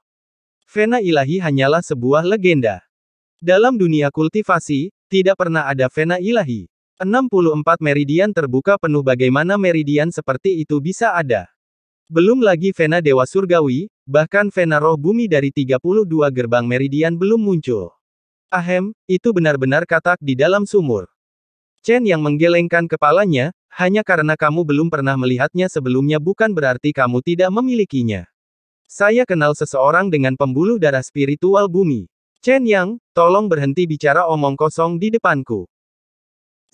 S1: Vena ilahi hanyalah sebuah legenda. Dalam dunia kultivasi, tidak pernah ada vena ilahi. 64 meridian terbuka penuh bagaimana meridian seperti itu bisa ada. Belum lagi vena dewa surgawi, bahkan vena roh bumi dari 32 gerbang meridian belum muncul. Ahem, itu benar-benar katak di dalam sumur. Chen yang menggelengkan kepalanya, hanya karena kamu belum pernah melihatnya sebelumnya bukan berarti kamu tidak memilikinya. Saya kenal seseorang dengan pembuluh darah spiritual bumi. Chen Yang, tolong berhenti bicara omong kosong di depanku.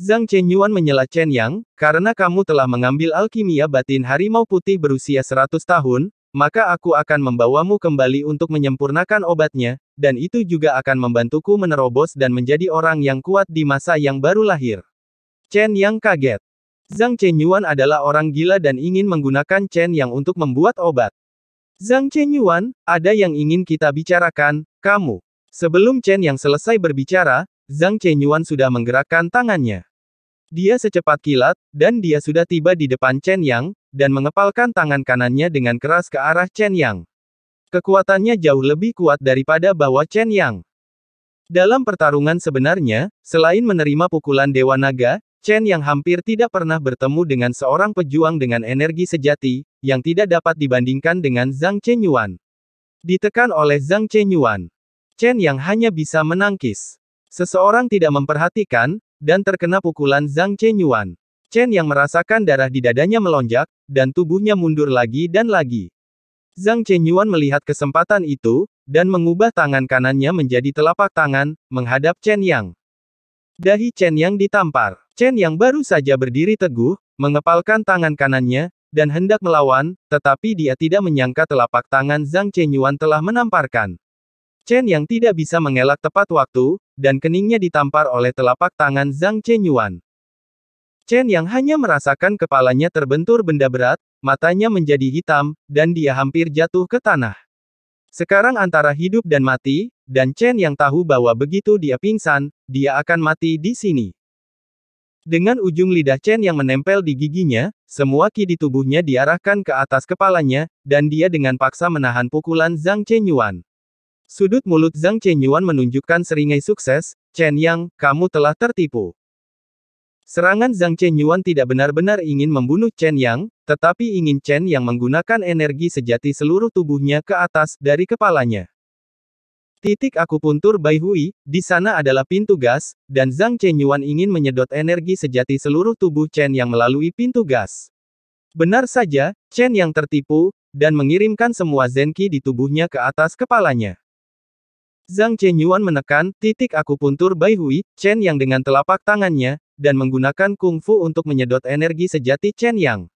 S1: Zhang Chenyuan menyela Chen Yang, karena kamu telah mengambil alkimia batin harimau putih berusia 100 tahun, maka aku akan membawamu kembali untuk menyempurnakan obatnya, dan itu juga akan membantuku menerobos dan menjadi orang yang kuat di masa yang baru lahir. Chen Yang kaget. Zhang Chenyuan adalah orang gila dan ingin menggunakan Chen Yang untuk membuat obat. Zhang Chenyuan, ada yang ingin kita bicarakan, kamu. Sebelum Chen yang selesai berbicara, Zhang Chen Yuan sudah menggerakkan tangannya. Dia secepat kilat, dan dia sudah tiba di depan Chen Yang, dan mengepalkan tangan kanannya dengan keras ke arah Chen Yang. Kekuatannya jauh lebih kuat daripada bahwa Chen Yang. Dalam pertarungan sebenarnya, selain menerima pukulan Dewa Naga, Chen yang hampir tidak pernah bertemu dengan seorang pejuang dengan energi sejati, yang tidak dapat dibandingkan dengan Zhang Chen Yuan. Ditekan oleh Zhang Chen Yuan. Chen yang hanya bisa menangkis. Seseorang tidak memperhatikan, dan terkena pukulan Zhang Chenyuan. Chen yang merasakan darah di dadanya melonjak, dan tubuhnya mundur lagi dan lagi. Zhang Chenyuan melihat kesempatan itu, dan mengubah tangan kanannya menjadi telapak tangan, menghadap Chen Yang. Dahi Chen Yang ditampar. Chen Yang baru saja berdiri teguh, mengepalkan tangan kanannya, dan hendak melawan, tetapi dia tidak menyangka telapak tangan Zhang Chenyuan telah menamparkan. Chen yang tidak bisa mengelak tepat waktu, dan keningnya ditampar oleh telapak tangan Zhang Chenyuan. Chen yang hanya merasakan kepalanya terbentur benda berat, matanya menjadi hitam, dan dia hampir jatuh ke tanah. Sekarang antara hidup dan mati, dan Chen yang tahu bahwa begitu dia pingsan, dia akan mati di sini. Dengan ujung lidah Chen yang menempel di giginya, semua ki di tubuhnya diarahkan ke atas kepalanya, dan dia dengan paksa menahan pukulan Zhang Chenyuan. Sudut mulut Zhang Chenyuan menunjukkan seringai sukses, Chen Yang, kamu telah tertipu. Serangan Zhang Chenyuan tidak benar-benar ingin membunuh Chen Yang, tetapi ingin Chen Yang menggunakan energi sejati seluruh tubuhnya ke atas dari kepalanya. Titik aku puntur Bai Hui, di sana adalah pintu gas, dan Zhang Chenyuan ingin menyedot energi sejati seluruh tubuh Chen Yang melalui pintu gas. Benar saja, Chen Yang tertipu, dan mengirimkan semua zenki di tubuhnya ke atas kepalanya. Zhang Chen Yuan menekan, titik akupuntur puntur Bai Hui, Chen Yang dengan telapak tangannya, dan menggunakan kungfu untuk menyedot energi sejati Chen Yang.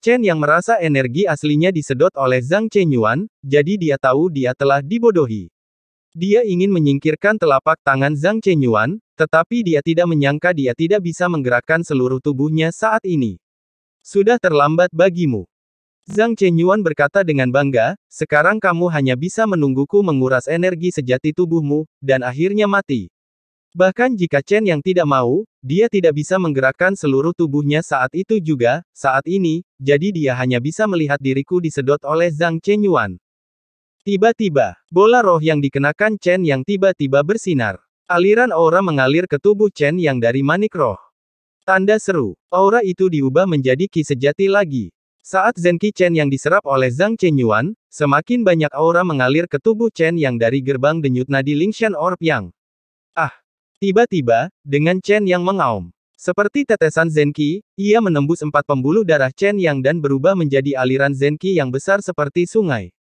S1: Chen Yang merasa energi aslinya disedot oleh Zhang Chen Yuan, jadi dia tahu dia telah dibodohi. Dia ingin menyingkirkan telapak tangan Zhang Chen Yuan, tetapi dia tidak menyangka dia tidak bisa menggerakkan seluruh tubuhnya saat ini. Sudah terlambat bagimu. Zhang Chenyuan berkata dengan bangga, sekarang kamu hanya bisa menungguku menguras energi sejati tubuhmu, dan akhirnya mati. Bahkan jika Chen yang tidak mau, dia tidak bisa menggerakkan seluruh tubuhnya saat itu juga, saat ini, jadi dia hanya bisa melihat diriku disedot oleh Zhang Chenyuan. Tiba-tiba, bola roh yang dikenakan Chen yang tiba-tiba bersinar. Aliran aura mengalir ke tubuh Chen yang dari manik roh. Tanda seru, aura itu diubah menjadi ki sejati lagi. Saat Zenki Chen yang diserap oleh Zhang Chenyuan, semakin banyak aura mengalir ke tubuh Chen yang dari gerbang denyut nadi Lingshan Orb Yang. Ah! Tiba-tiba, dengan Chen yang mengaum. Seperti tetesan Zenki, ia menembus empat pembuluh darah Chen yang dan berubah menjadi aliran Zenki yang besar seperti sungai.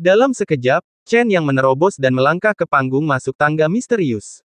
S1: Dalam sekejap, Chen yang menerobos dan melangkah ke panggung masuk tangga misterius.